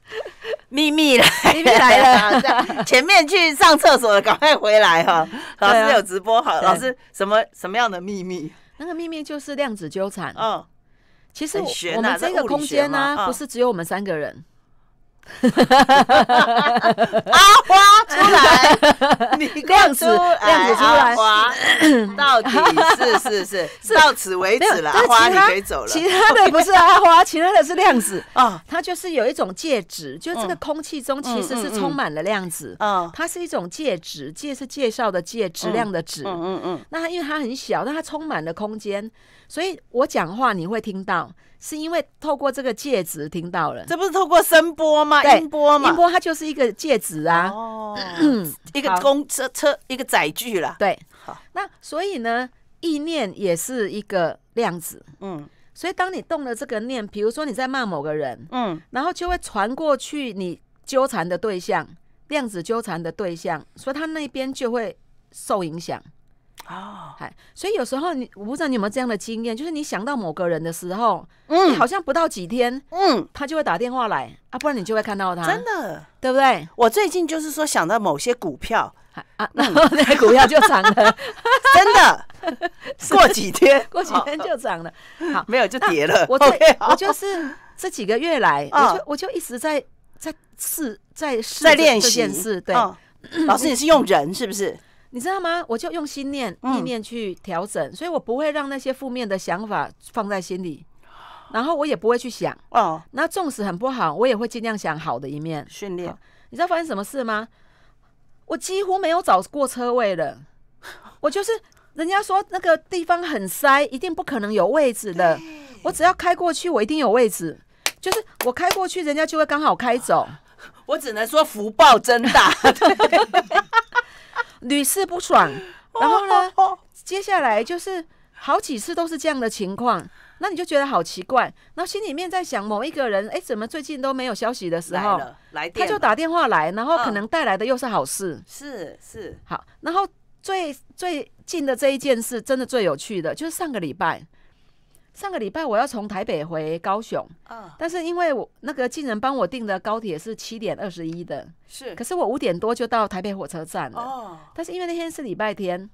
[LAUGHS] 秘密来，秘密来了！[LAUGHS] 前面去上厕所了，赶快回来哈！[LAUGHS] 老师有直播，好，老师什么什么样的秘密？那个秘密就是量子纠缠。嗯，其实我们这个空间呢，不是只有我们三个人。哈，[LAUGHS] 阿花出来，你量子量子出来，到底是是是到此为止了？阿花你可以走了。其他的不是阿花，其他的是量子啊。[LAUGHS] 它就是有一种介质，就这个空气中其实是充满了量子啊。它是一种介质，介是介绍的介，质量的质。嗯嗯嗯。那因为它很小，但它充满了空间，所以我讲话你会听到。是因为透过这个戒指听到了，这不是透过声波吗？音波吗？音波它就是一个戒指啊，[CLEARS THROAT] 一个公车车一个载具啦。对，好，那所以呢，意念也是一个量子。嗯，所以当你动了这个念，比如说你在骂某个人，嗯，然后就会传过去你纠缠的对象，量子纠缠的对象，所以他那边就会受影响。哦，嗨，所以有时候你我不知道你有没有这样的经验，就是你想到某个人的时候，嗯，好像不到几天，嗯，他就会打电话来啊，不然你就会看到他，真的，对不对？我最近就是说想到某些股票，啊，那股票就涨了，[LAUGHS] 真的，[LAUGHS] 过几天，过几天就涨了，好，没有就跌了。我最 [LAUGHS] 我就是这几个月来，我就我就一直在在试在试在练习，对，[CLEARS THROAT] 老师，你是用人是不是？你知道吗？我就用心念、意念去调整，所以我不会让那些负面的想法放在心里，然后我也不会去想。哦，那纵使很不好，我也会尽量想好的一面。训练，你知道发生什么事吗？我几乎没有找过车位了。我就是人家说那个地方很塞，一定不可能有位置的。我只要开过去，我一定有位置。就是我开过去，人家就会刚好开走。[LAUGHS] 我只能说福报真大。[LAUGHS] [LAUGHS] 屡试不爽，然后呢？接下来就是好几次都是这样的情况，那你就觉得好奇怪。然后心里面在想，某一个人，哎，怎么最近都没有消息的时候，他就打电话来，然后可能带来的又是好事，是是。好，然后最最近的这一件事，真的最有趣的，就是上个礼拜。上个礼拜我要从台北回高雄，但是因为我那个竟然帮我订的高铁是七点二十一的，是，可是我五点多就到台北火车站了，哦，但是因为那天是礼拜天。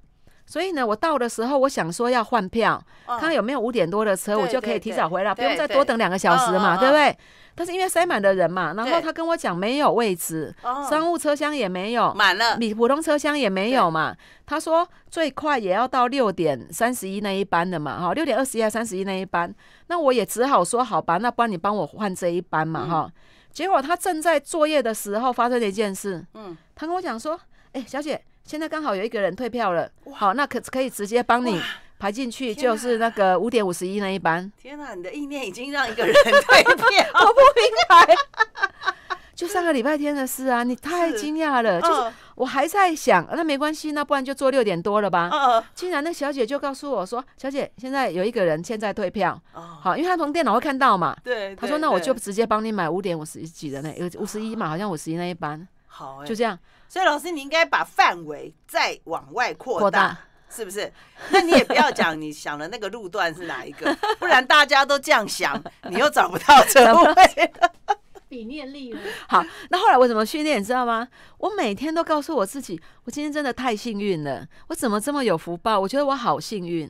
所以呢，我到的时候，我想说要换票，看有没有五点多的车，我就可以提早回来，不用再多等两个小时嘛，对不对？但是因为塞满的人嘛，然后他跟我讲没有位置，商务车厢也没有，满了，你普通车厢也没有嘛。他说最快也要到六点三十一那一班的嘛，哈，六点二十一还三十一那一班，那我也只好说好吧，那不然你帮我换这一班嘛，哈。结果他正在作业的时候，发生了一件事，嗯，他跟我讲说，哎，小姐。现在刚好有一个人退票了，好，那可可以直接帮你排进去，就是那个五点五十一那一班。天哪，你的意念已经让一个人退票，我 [LAUGHS] 不明白。[LAUGHS] 就上个礼拜天的事啊，你太惊讶了。就我还在想，那没关系，那不然就坐六点多了吧。竟然那小姐就告诉我说，小姐，现在有一个人现在退票，好，因为他从电脑会看到嘛。对，他说那我就直接帮你买五点五十几的那有五十一嘛，好像五十一那一班。好，就这样。所以老师，你应该把范围再往外扩大，是不是？那你也不要讲你想的那个路段是哪一个，[LAUGHS] 不然大家都这样想，你又找不到车位。[LAUGHS] 比念力了。好，那后来我怎么训练？你知道吗？我每天都告诉我自己，我今天真的太幸运了，我怎么这么有福报？我觉得我好幸运。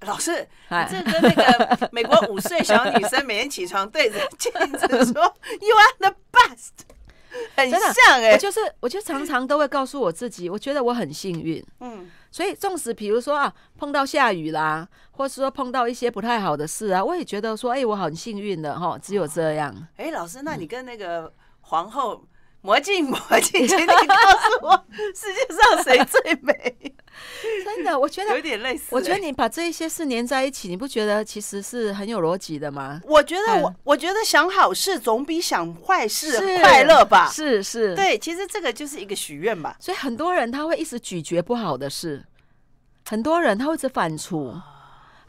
老师，这跟那个美国五岁小女生每天起床对着镜子说 [LAUGHS] “You are the best”。[LAUGHS] 很像哎，我就是，我就常常都会告诉我自己，我觉得我很幸运，嗯，所以纵使比如说啊，碰到下雨啦，或是说碰到一些不太好的事啊，我也觉得说，哎，我很幸运的哈，只有这样。哎，老师，那你跟那个皇后魔镜魔镜，请你告诉我世界上谁最美？[LAUGHS] 真的，我觉得有点类似。我觉得你把这一些事连在一起，你不觉得其实是很有逻辑的吗？我觉得，我我觉得想好事总比想坏事快乐吧。是是，对，其实这个就是一个许愿吧。所以很多人他会一直咀嚼不好的事，很多人他会一直反刍，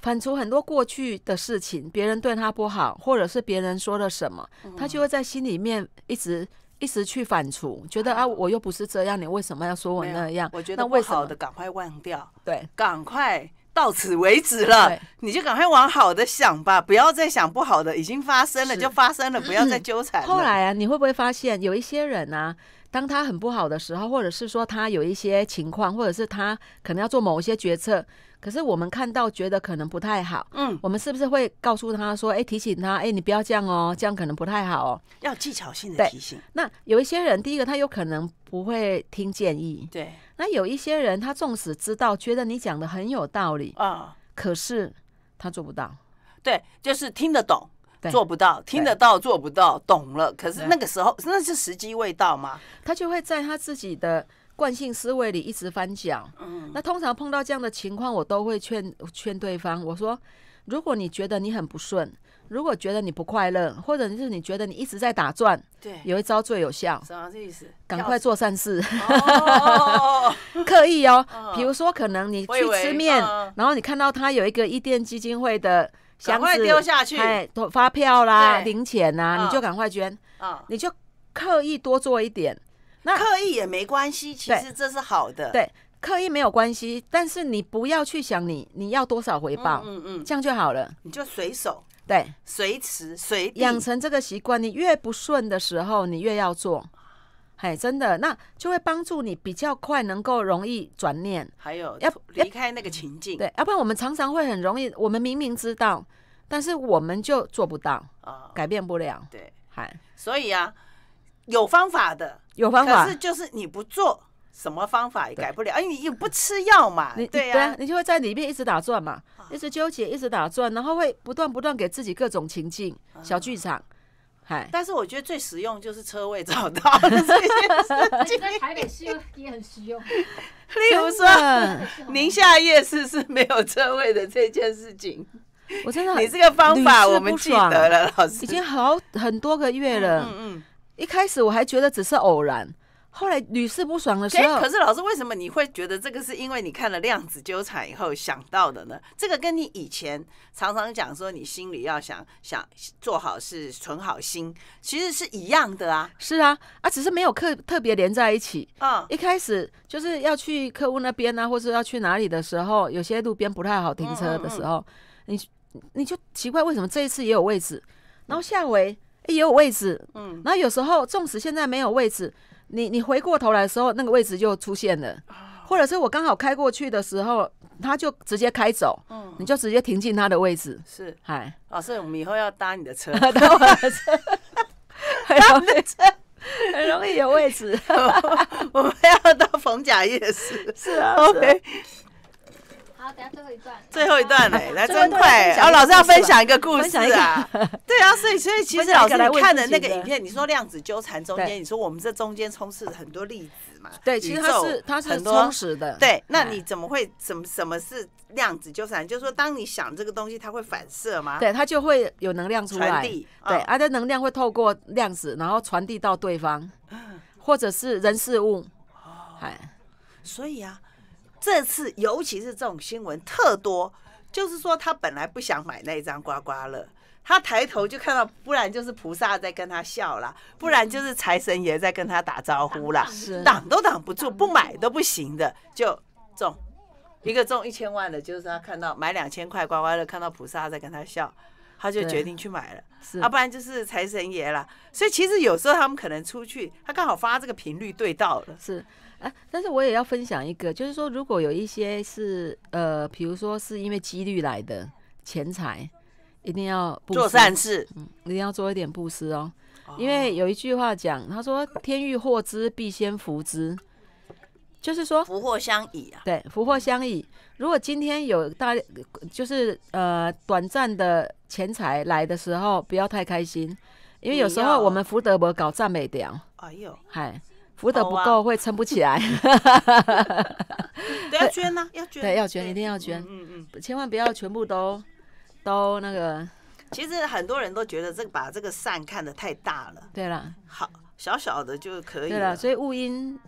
反刍很多过去的事情，别人对他不好，或者是别人说了什么，他就会在心里面一直。一直去反刍，觉得啊，我又不是这样，你为什么要说我那样？我觉得那为好的，赶快忘掉，对，赶快到此为止了，你就赶快往好的想吧，不要再想不好的，已经发生了就发生了，不要再 [CLEARS THROAT] 纠缠。后来啊，你会不会发现有一些人呢？当他很不好的时候，或者是说他有一些情况，或者是他可能要做某一些决策，可是我们看到觉得可能不太好，嗯，我们是不是会告诉他说，哎，提醒他，哎，你不要这样哦，这样可能不太好。哦、要技巧性的提醒。那有一些人，第一个他有可能不会听建议，对。那有一些人，他纵使知道觉得你讲的很有道理啊，可是他做不到，对，就是听得懂。做不到，听得到做不到，懂了。可是那个时候，那是时机未到嘛？他就会在他自己的惯性思维里一直翻搅。嗯，那通常碰到这样的情况，我都会劝劝对方，我说：如果你觉得你很不顺，如果觉得你不快乐，或者是你觉得你一直在打转，对，有一招最有效，什么意思？赶快做善事。[LAUGHS] [LAUGHS] 刻意哦，比如说可能你去吃面，然后你看到他有一个一店基金会的。赶快丢下去，哎，发票啦，零钱呐，你就赶快捐，啊，你就刻意多做一点，那刻意也没关系，其实这是好的，对，刻意没有关系，但是你不要去想你你要多少回报，嗯嗯，这样就好了，你就随手，对，随时随养成这个习惯，你越不顺的时候，你越要做。哎，真的，那就会帮助你比较快能够容易转念，还有要离开那个情境。对，要不然我们常常会很容易，我们明明知道，但是我们就做不到哦、改变不了。对，嗨，所以啊，有方法的，有方法是就是你不做什么方法也改不了，哎，你又不吃药嘛，你对呀，你就会在里面一直打转嘛，一直纠结，一直打转，然后会不断不断给自己各种情境小剧场。但是我觉得最实用就是车位找到了，这件事情在台北市也很实用。例如说，宁夏夜市是没有车位的这件事情，我真的你这个方法我们记得了，老师已经好很多个月了。嗯嗯，一开始我还觉得只是偶然。后来屡试不爽的时候，可是老师，为什么你会觉得这个是因为你看了量子纠缠以后想到的呢？这个跟你以前常常讲说你心里要想想做好事、存好心，其实是一样的啊。是啊，啊，只是没有特特别连在一起。嗯，一开始就是要去客户那边啊，或者要去哪里的时候，有些路边不太好停车的时候，你你就奇怪为什么这一次也有位置，然后下回也有位置，嗯，然后有时候纵使现在没有位置。你你回过头来的时候，那个位置就出现了，或者是我刚好开过去的时候，他就直接开走，你就直接停进他的位置。是，嗨，老师，我们以后要搭你的车，[LAUGHS] 搭我的车，[LAUGHS] 搭你的车，[LAUGHS] 很容易有位置。我们要到逢甲夜市。是啊，OK。好，等下最后一段。最后一段嘞，来真快。哦，老师要分享一个故事啊。[LAUGHS] 对啊，所以所以其实老师看的那个影片，你说量子纠缠中间，你说我们这中间充斥很多粒子嘛？对，其实它是它是充实的。对，那你怎么会怎么什么是量子纠缠？就是说，当你想这个东西，它会反射吗？对，它就会有能量出来。对，而的能量会透过量子，然后传递到对方，[GASPS] 或者是人事物。哦，哎，所以啊。这次尤其是这种新闻特多，就是说他本来不想买那一张刮刮乐，他抬头就看到，不然就是菩萨在跟他笑了，不然就是财神爷在跟他打招呼了，挡都挡不住，不买都不行的，就中，一个中一千万的，就是他看到买两千块刮刮乐，看到菩萨在跟他笑。他就决定去买了，是啊，不然就是财神爷了。所以其实有时候他们可能出去，他刚好发这个频率对到了。是，哎，但是我也要分享一个，就是说，如果有一些是呃，比如说是因为几率来的钱财，一定要做善事，嗯，一定要做一点布施哦。因为有一句话讲，他说：“天欲祸之，必先福之。”就是说福祸相倚啊，对，福祸相倚。如果今天有大，就是呃短暂的钱财来的时候，不要太开心，因为有时候我们福德不搞赞美掉。哎呦，嗨，福德不够会撑不起来。[LAUGHS] 对，要捐呢，要捐，对，要捐，一定要捐，嗯嗯，千万不要全部都都那个。其实很多人都觉得这个把这个善看得太大了，对了，好小小的就可以，对了，所以物因。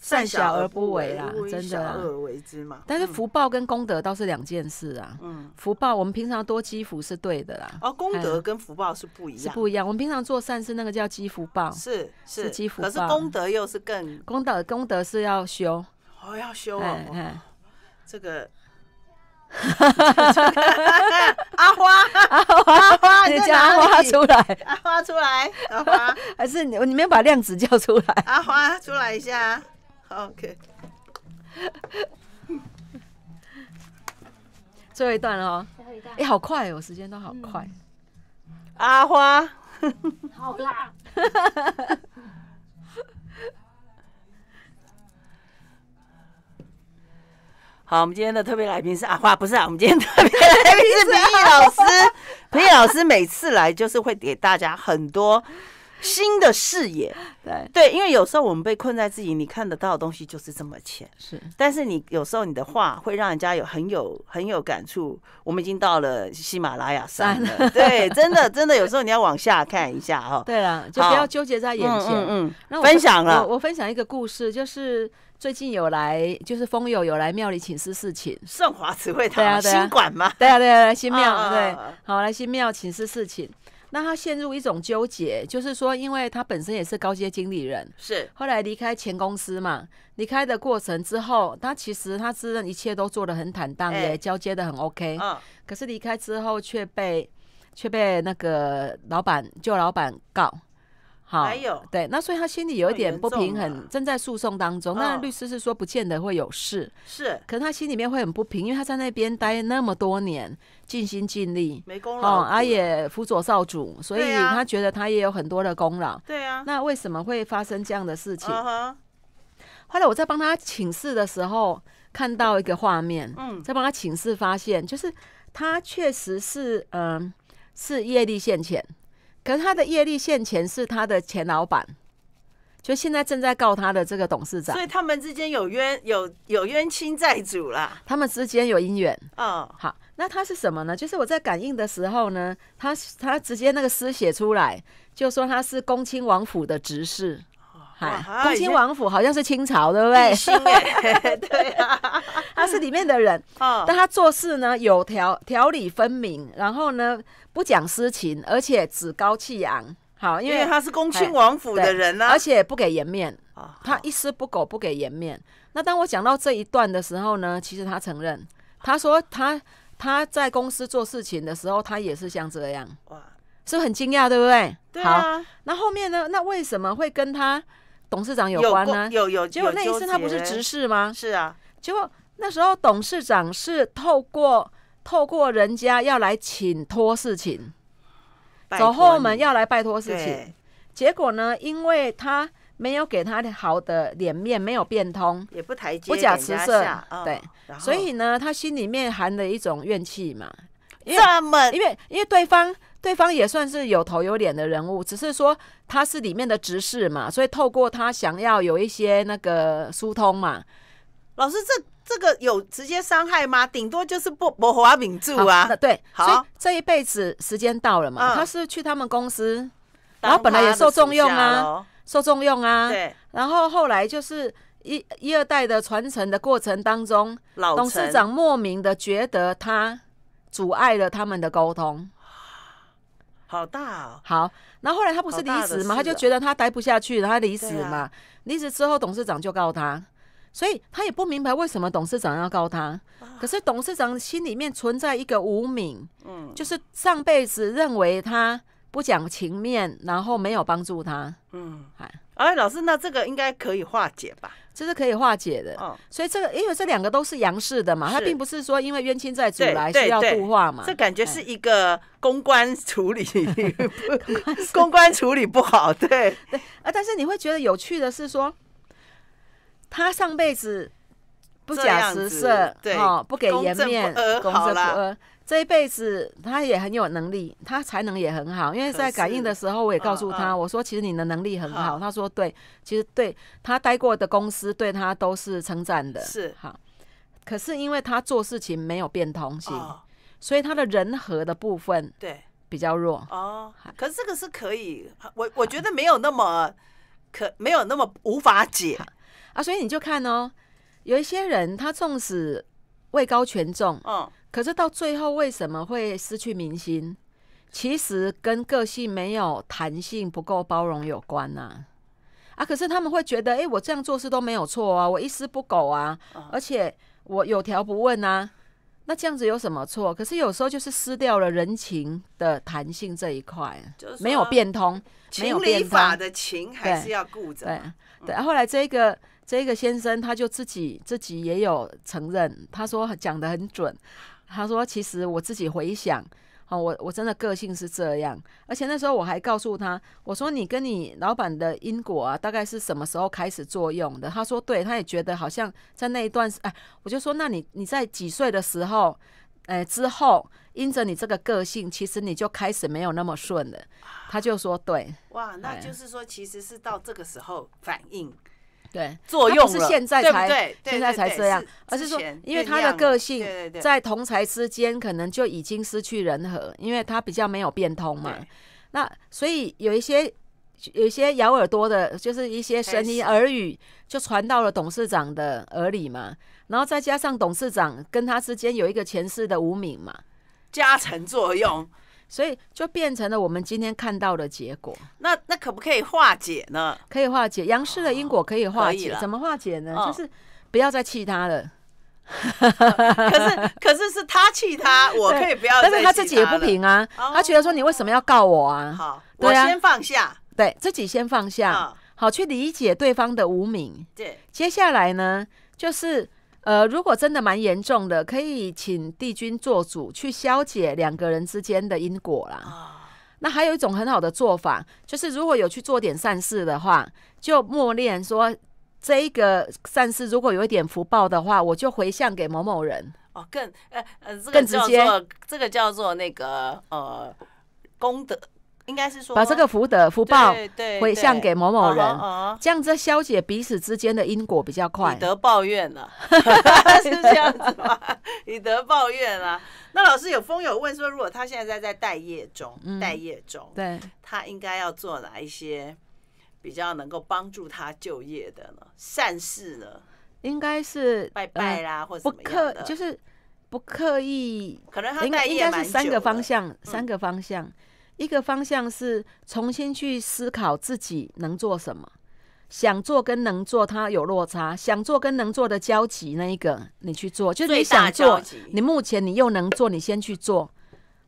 善小而不为啦，真的，善而为之嘛。但是福报跟功德倒是两件事啊。嗯，福报我们平常多积福是对的啦。哦，功德跟福报是不一样。是不一样，我们平常做善事那个叫积福报。是是积福报。可是功德又是更，功德功德是要修。哦，要修啊。这个。[LAUGHS] 阿花，阿花，阿花，你叫阿花出来，阿花出来，阿花，还是你，你有把量子叫出来，阿花出来一下，OK。最后一段了哦，哎，好快哦，时间都好快，阿花，好啦。[LAUGHS] 好，我们今天的特别来宾是阿花，不是啊？我们今天特别来宾是平易老师。平易老师每次来就是会给大家很多新的视野，对对，因为有时候我们被困在自己，你看得到的东西就是这么浅，是。但是你有时候你的话会让人家有很有很有感触。我们已经到了喜马拉雅山了，[LAUGHS] 对，真的真的，有时候你要往下看一下哈。对了，就不要纠结在眼前。嗯，那分享了，我分享一个故事，就是。最近有来，就是风友有来庙里请示事情。顺华慈慧堂新馆吗？对啊，对啊，来新庙，对，好来新庙请示事情。那他陷入一种纠结，就是说，因为他本身也是高阶经理人，是。后来离开前公司嘛，离开的过程之后，他其实他认一切都做的很坦荡的，交接的很 OK。嗯。可是离开之后却被却被那个老板旧老板告。好，还有对，那所以他心里有一点不平衡，正在诉讼当中。那律师是说不见得会有事，是，可是他心里面会很不平，因为他在那边待那么多年，尽心尽力，没功劳，啊也辅佐少主，所以他觉得他也有很多的功劳。对啊，那为什么会发生这样的事情？后来我在帮他请示的时候，看到一个画面，嗯，在帮他请示，发现就是他确实是，嗯，是业力现前。可是他的业力现前是他的前老板，就现在正在告他的这个董事长，所以他们之间有冤有有冤亲债主啦，他们之间有姻缘。哦，好，那他是什么呢？就是我在感应的时候呢，他他直接那个诗写出来，就说他是恭亲王府的执事。哈，恭亲王府好像是清朝，对不对？[LAUGHS] 对啊，[LAUGHS] 他是里面的人，[LAUGHS] 但他做事呢有条条理分明，然后呢不讲私情，而且趾高气昂。好，因为他是恭亲王府的人呢，而且不给颜面。他一丝不苟，不给颜面。那当我讲到这一段的时候呢，其实他承认，他说他他在公司做事情的时候，他也是像这样。哇，是很惊讶，对不对？对啊。那后面呢？那为什么会跟他？董事长有关呢？有有。结果那一次他不是执事吗？是啊。结果那时候董事长是透过透过人家要来请托事情，走后门要来拜托事情。结果呢，因为他没有给他好的脸面，没有变通，也不抬不假辞色，对。所以呢，他心里面含了一种怨气嘛。因为因为因为对方。对方也算是有头有脸的人物，只是说他是里面的执事嘛，所以透过他想要有一些那个疏通嘛。老师，这这个有直接伤害吗？顶多就是不不华敏住啊。对，好，这一辈子时间到了嘛，他是去他们公司，然后本来也受重用啊，受重用啊。对，然后后来就是一一代的传承的过程当中，董事长莫名的觉得他阻碍了他们的沟通。好大哦！好，然后后来他不是离职嘛，他就觉得他待不下去，他离职嘛。离职之后，董事长就告他，所以他也不明白为什么董事长要告他。可是董事长心里面存在一个无名，嗯，就是上辈子认为他不讲情面，然后没有帮助他，嗯，哎，老师，那这个应该可以化解吧？这是可以化解的。哦，所以这个因为这两个都是杨氏的嘛，他并不是说因为冤亲债主来需要度化嘛。这感觉是一个公关 [LAUGHS] 处理，公关处理不好，对。啊，但是你会觉得有趣的是说，他上辈子不假辞色，对，不给颜面，公正不阿。这一辈子他也很有能力，他才能也很好。因为在感应的时候，我也告诉他，我说其实你的能力很好。他说对，其实对他待过的公司对他都是称赞的，是好。可是因为他做事情没有变通性，所以他的人和的部分对比较弱哦。可是这个是可以，我我觉得没有那么可没有那么无法解啊。所以你就看哦，有一些人他纵使位高权重，嗯。可是到最后为什么会失去民心？其实跟个性没有弹性、不够包容有关呐。啊，可是他们会觉得，哎，我这样做事都没有错啊，我一丝不苟啊，而且我有条不紊啊，那这样子有什么错？可是有时候就是失掉了人情的弹性这一块，没有变通，情理法的情还是要顾着。对，对。后来这个这个先生他就自己自己也有承认，他说讲的很准。他说：“其实我自己回想，哦，我我真的个性是这样。而且那时候我还告诉他，我说你跟你老板的因果啊，大概是什么时候开始作用的？”他说：“对，他也觉得好像在那一段。”哎，我就说：“那你你在几岁的时候？哎，之后因着你这个个性，其实你就开始没有那么顺了。”他就说：“对，哇，那就是说其实是到这个时候反应。”对，作用是现在才，现在才这样，而是说，因为他的个性在同才之间可能就已经失去人和，因为他比较没有变通嘛。那所以有一些有一些咬耳朵的，就是一些声音耳语就传到了董事长的耳里嘛。然后再加上董事长跟他之间有一个前世的无名嘛，加成作用。所以就变成了我们今天看到的结果。那那可不可以化解呢？可以化解，杨氏的因果可以化解。怎么化解呢？就是不要再气他了。[LAUGHS] 可是可是是他气他，[LAUGHS] 我可以不要。但是他自己也不平啊，他觉得说你为什么要告我啊？好，我先放下。对，自己先放下。好，去理解对方的无名。对，接下来呢就是。呃，如果真的蛮严重的，可以请帝君做主去消解两个人之间的因果啦。那还有一种很好的做法，就是如果有去做点善事的话，就默念说，这一个善事如果有一点福报的话，我就回向给某某人。哦，更呃呃，这个叫做这个叫做那个呃功德。应该是说把这个福德福报回向给某某人，这样子消解彼此之间的因果比较快。以德报怨了，[LAUGHS] 是这样子吗？以德报怨了。那老师有风有问说，如果他现在在待业中，待业中，对他应该要做哪一些比较能够帮助他就业的呢？善事呢？应该是拜拜啦，或者不刻，就是不刻意。可能他待业是三个方向，三个方向。一个方向是重新去思考自己能做什么，想做跟能做，它有落差。想做跟能做的交集那一个，你去做，就是你想做。你目前你又能做，你先去做。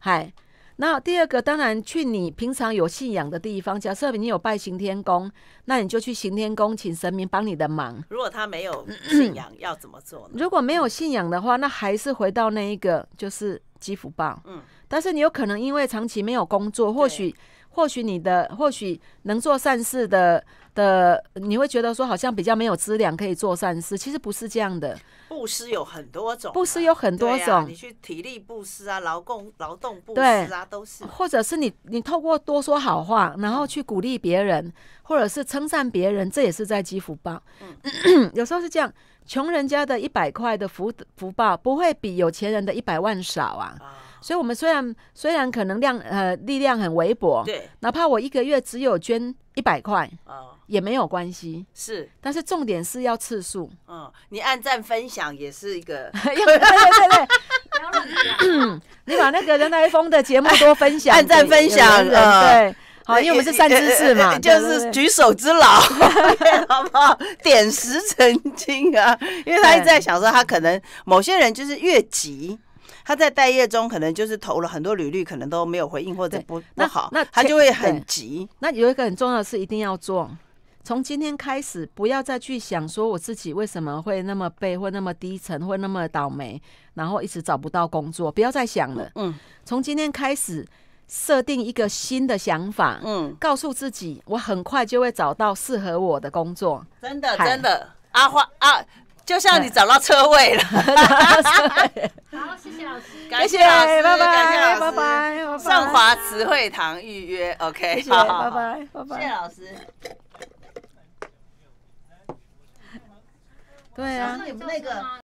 嗨，那第二个当然去你平常有信仰的地方。假设你有拜行天宫，那你就去行天宫请神明帮你的忙。如果他没有 [CLEARS THROAT] 信仰，要怎么做呢？如果没有信仰的话，那还是回到那一个，就是积福报。嗯。但是你有可能因为长期没有工作，或许或许你的或许能做善事的的，你会觉得说好像比较没有资粮可以做善事。其实不是这样的，布施有很多种，布施有很多种。你去体力布施啊，劳动劳动布施啊，都是。或者是你你透过多说好话，然后去鼓励别人，或者是称赞别人，这也是在积福报。[CLEARS THROAT] 有时候是这样，穷人家的一百块的福福报不会比有钱人的一百万少啊。所以，我们虽然虽然可能量呃力量很微薄，对，哪怕我一个月只有捐一百块哦，也没有关系，是。但是重点是要次数，嗯，你按赞分享也是一个，[LAUGHS] 对对对对，你把那个人来疯的节目多分享，按赞分享对，好，因为我们是善知识嘛，就是举手之劳，好不好？点石成金啊，因为他一直在想说，他可能某些人就是越急。他在待业中，可能就是投了很多履历，可能都没有回应或者不不好，那他就会很急。那有一个很重要的事，一定要做，从今天开始，不要再去想说我自己为什么会那么背，会那么低沉，会那么倒霉，然后一直找不到工作，不要再想了。嗯，从今天开始，设定一个新的想法，嗯，告诉自己，我很快就会找到适合我的工作。真的，真的，阿花，啊，就像你找到车位了，[LAUGHS] 好，谢谢老师，感谢老师，拜拜，感谢拜拜。上华慈惠堂预约，OK，拜拜，拜拜，谢谢老师。对啊。